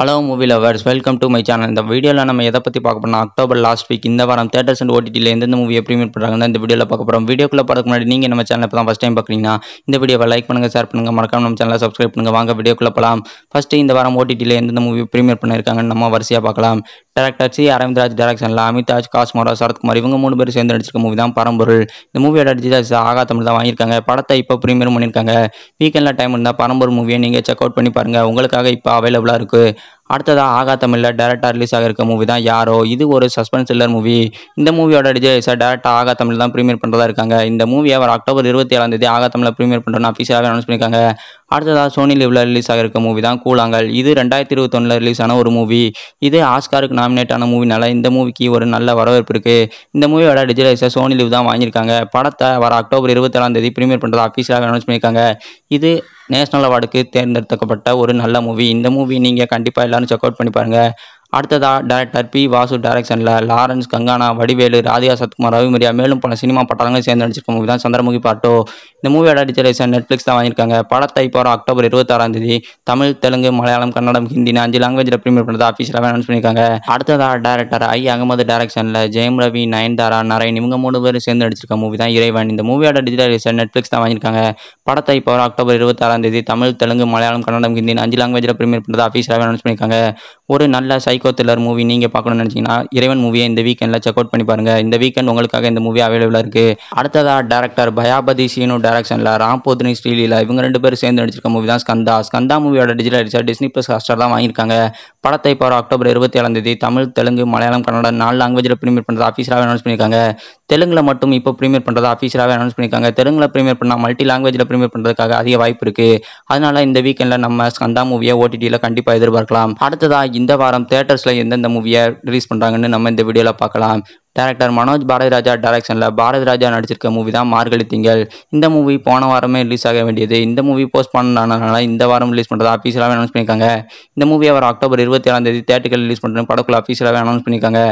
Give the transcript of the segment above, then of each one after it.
hello movie lovers welcome to my channel இந்த வீடியோவில் நம்ம எதை பற்றி பார்க்க போனால் அக்டோபர் லாஸ்ட் வீக் இந்த வாரம் தேட்டர்ஸ் அண்ட் ஓடிடியில் எந்தெந்த மூவியை மீட் பண்ணுறாங்க இந்த வீடியோவில் பார்க்க போகிறோம் வீடியோக்குள்ள பார்க்க முன்னாடி நீங்கள் நம்ம சேனல் இப்போ தான் ஃபஸ்ட் டைம் பார்க்குறீங்கன்னா இந்த வீடியோவை லைக் பண்ணுங்கள் ஷேர் பண்ணுங்கள் மறக்காம நம்ம சேனலை சப்ஸ்கிரைப் பண்ணுங்கள் வாங்க வீடியோக்குள்ளே போகலாம் ஃபஸ்ட்டு இந்த வாரம் ஓடிடியில் எந்தெந்த மூவி ப்ரீமியர் பண்ணியிருக்காங்கன்னு நம்ம வரிசையாக பார்க்கலாம் டேரக்டர் சி அரவிந்த்ராஜ் டேரக்ஷனில் அமிதாஜ் காஸ்மோரா சரத்குமார் இவங்க மூணு பேர் சேர்ந்து நடிச்சிருக்க மூவி தான் பரம்பொருள் இந்த மூவியோட டிஜிட்டல்ஸ் ஆகா தமிழ் தான் வாங்கியிருக்காங்க படத்தை இப்போ ப்ரீமியர் பண்ணியிருக்காங்க வீக்கெண்டில் டைம் இருந்தால் பரம்பொருள் மூவியை நீங்கள் செக் அவுட் பண்ணி பாருங்கள் உங்களுக்காக இப்போ அவைலபிளாக இருக்குது அடுத்ததாக ஆகா தமிழில் டேரெக்டாக ரிலீஸ் ஆகிருக்க மூவி தான் யாரோ இது ஒரு சஸ்பென்ஸ் இல்லர் மூவி இந்த மூவியோட டிஜேஸாக டேரெக்டாக ஆகா தமிழ் தான் ப்ரீமியர் பண்ணுறதா இருக்காங்க இந்த மூவியை அவர் அக்டோபர் இருபத்தி ஏழாம் தேதி ஆகா தமிழில் ப்ரீமியர் பண்ணுறோன்னு அஃபீஷியலாக அனௌன்ஸ் பண்ணியிருக்காங்க அடுத்ததாக சோனி லிவ்ல ரிலீஸ் ஆகிருக்க மூவி தான் கூழாங்கல் இது ரெண்டாயிரத்தி இருபத்தொன்னில் ரிலீஸ் ஆன ஒரு மூவி இது ஆஸ்காருக்கு நாமினேட் ஆன மூவினால இந்த மூவிக்கு ஒரு நல்ல வரவேற்பு இருக்குது இந்த மூவியோட டிஜிலைஸை சோனி லிவ் தான் வாங்கியிருக்காங்க படத்தை வர அக்டோபர் இருபத்தேழாம் தேதி ப்ரீமியர் பண்ணுறதா அஃபீஷியலாக அனௌன்ஸ் பண்ணியிருக்காங்க இது நேஷனல் அவார்டுக்கு தேர்ந்தெடுக்கப்பட்ட ஒரு நல்ல மூவி இந்த மூவி நீங்கள் கண்டிப்பாக எல்லாரும் செக் அவுட் பண்ணி பாருங்கள் அடுத்ததாக டேரக்டர் பி வாசு டைரக்ஷனில் லாரன்ஸ் கங்கானா வடிவேலு ராதிகா சத்குமார் ரவிமரியா மேலும் பல சினிமா பட்டாளங்கள் சேர்ந்து நடிச்சிருக்க மூவி தான் சந்திரமுகி பாட்டோ இந்த மூவியோட டிஜரேஷன் நெட்ஃப்ளிக்ஸ் தான் வாங்கியிருக்காங்க படத்தை இப்போ அக்டோபர் இருபத்தாறாம் தேதி தமிழ் தெலுங்கு மலையாளம் கன்னடம் ஹிந்தி அஞ்சு லாங்குவேஜில் ப்ரீமியர் பண்ணதை ஆஃபீஸில் அனௌன்ஸ் பண்ணியிருக்காங்க அடுத்ததாக டேரக்டர் ஐ அகமது டைரக்ஷனில் ஜெயம் ரவி நயன்தாரா நரேன் இவங்க மூணு பேர் சேர்ந்து நடிச்சிருக்க மூவி தான் இறைவன் இந்த மூவியோட டிஜிட்டலைசேஷன் நெட்ஃப்ளிக்ஸ் தான் வாங்கியிருக்காங்க படத்தை இப்போ அக்டோபர் இருபத்தி ஆறாம் தேதி தமிழ் தெலுங்கு மலையாளம் கன்னடம் ஹிந்தி அஞ்சு லாங்குவேஜில் ப்ரீமியர் பண்ணுறது அஃபீஷியலாக அனௌன்ஸ் பண்ணியிருக்காங்க ஒரு நல்ல சைக்கோ த்ரில்லர் மூவி நீங்கள் பார்க்கணும்னு நினச்சிங்கன்னா இறைவன் மூவியை இந்த வீக்கெண்டில் செக் அவுட் பண்ணி பாருங்கள் இந்த வீக்கெண்ட் உங்களுக்காக இந்த மூவி அவைலபிளாக இருக்குது அடுத்ததாக டேரக்டர் பயாபதி சீனு டேரக்ஷனில் போத்னி ஸ்ரீலீலா இவங்க ரெண்டு பேரும் சேர்ந்து நடிச்சிருக்க மூவி தான் ஸ்கந்தா ஸ்கந்தா மூவியோட டிஜிட்டல் அடிச்சா டிஸ்னி ப்ளஸ் ஹாஸ்டர் தான் வாங்கியிருக்காங்க படத்தை இப்போ அக்டோபர் இருபத்தி ஏழாம் தேதி தமிழ் தெலுங்கு மலையாளம் கன்னடம் நாலு லாங்குவேஜில் ப்ரீமியர் பண்ணுறது அஃபீஷியலாக அனௌன்ஸ் பண்ணியிருக்காங்க தெலுங்கில் மட்டும் இப்போ ப்ரீமியர் பண்ணுறதா அஃபீஷியலாகவே அனௌன்ஸ் பண்ணியிருக்காங்க தெலுங்கில் ப்ரீமியர் பண்ணால் மல்டி லாங்குவேஜில் ப்ரீமியர் பண்ணுறதுக்காக அதிக வாய்ப்பு இருக்குது அதனால இந்த வீக்கெண்டில் நம்ம ஸ்கந்தா மூவியை ஓடிடியில் கண்டிப்பாக எதிர்பார்க்கலாம் அடுத்ததாக இந்த வாரம் தேட்டர்ஸில் எந்தெந்த மூவியை ரிலீஸ் பண்ணுறாங்கன்னு நம்ம இந்த வீடியோவில் பார்க்கலாம் டேரக்டர் மனோஜ் பாரதி ராஜா டேரக்ஷனில் பாரதி ராஜா நடிச்சிருக்க மூவி தான் மார்கழி திங்கள் இந்த மூவி போன வாரமே ரிலீஸ் ஆக வேண்டியது இந்த மூவி போஸ்ட் பண்ணனால இந்த வாரம் ரிலீஸ் பண்ணுறதா அஃபீஷியலாகவே அனௌன்ஸ் பண்ணியிருக்காங்க இந்த மூவி அவர் அக்டோபர் இருபத்தி ஏழாம் தேதி தேட்டர்கள் ரிலீஸ் பண்ணுறேன் படக்குள்ள அஃபீஷியலாகவே அனௌன்ஸ் பண்ணியிருக்காங்க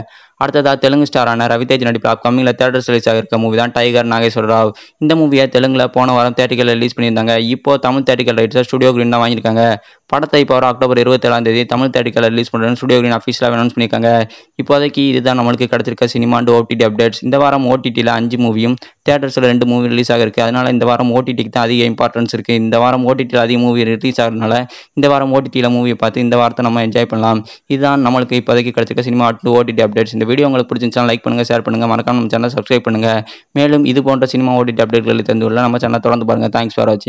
அடுத்ததாக தெலுங்கு ஸ்டாரான ரவிதேஜ் நடிப்பு அப்கமிங்கில் தேட்டர்ஸ் ரிலீஸ் ஆகிருக்க மூவி தான் டைகர் நாகேஸ்வர ராவ் இந்த மூவியை தெலுங்கில் போன வாரம் தேட்டர்களில் ரிலீஸ் பண்ணியிருந்தாங்க இப்போ தமிழ் தேட்டர்கள் ரைட்ஸாக ஸ்டுடியோ க்ரீன் தான் வாங்கியிருக்காங்க படத்தை இப்போ ஒரு அக்டோபர் இருபத்தேழாம் தேதி தமிழ் தேட்டிக்கல ரிலீஸ் பண்ணுறேன்னு ஸ்டுடியோ கிரீன் அஃபீஸில் அனௌன்ஸ் பண்ணியிருக்காங்க இப்போதைக்கு இதுதான் நம்மளுக்கு கிடைச்சிருக்க சினிமா அண்டு ஓடிடி அப்டேட்ஸ் இந்த வாரம் ஓடிடியில் அஞ்சு மூவியும் தேட்டர்ஸில் ரெண்டு மூவி ரிலீஸ் ஆகிருக்கு அதனால் இந்த வாரம் ஓடிடிக்கு தான் அதிக இம்பார்ட்டன்ஸ் இருக்குது இந்த வாரம் ஓடிடியில் அதிக மூவி ரிலீஸ் ஆகிறதுனால இந்த வாரம் ஓடிடியில் மூவியை பார்த்து இந்த வாரத்தை நம்ம என்ஜாய் பண்ணலாம் இதுதான் நம்மளுக்கு இப்போதைக்கு கிடைச்சிருக்க சினிமா அண்டு ஓடிடி அப்டேட்ஸ் இந்த வீடியோ உங்களுக்கு பிடிச்சிருந்துச்சா லைக் பண்ணுங்கள் ஷேர் பண்ணுங்கள் மறக்காமல் நம்ம சேனல் சப்ஸ்கிரைப் பண்ணுங்கள் மேலும் இது போன்ற சினிமா ஓடிடி அப்டேட்களை தந்துள்ள நம்ம சேனல் தொடர்ந்து பாருங்கள் தேங்க்ஸ் ஃபார் வாட்சிங்